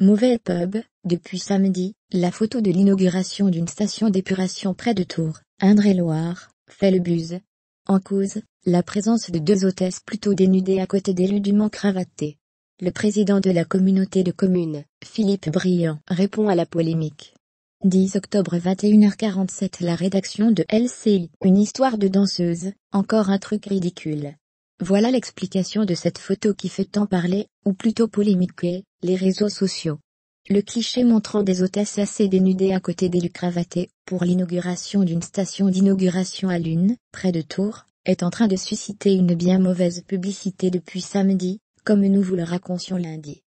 Mauvais pub, depuis samedi, la photo de l'inauguration d'une station d'épuration près de Tours, Indre-et-Loire, fait le buzz. En cause, la présence de deux hôtesses plutôt dénudées à côté d'élus cravatés. Le président de la communauté de communes, Philippe Briand, répond à la polémique. 10 octobre 21h47 La rédaction de LCI, une histoire de danseuse, encore un truc ridicule. Voilà l'explication de cette photo qui fait tant parler, ou plutôt polémiquer, les réseaux sociaux. Le cliché montrant des hôtesses assez dénudées à côté des cravatés, pour l'inauguration d'une station d'inauguration à Lune, près de Tours, est en train de susciter une bien mauvaise publicité depuis samedi, comme nous vous le racontions lundi.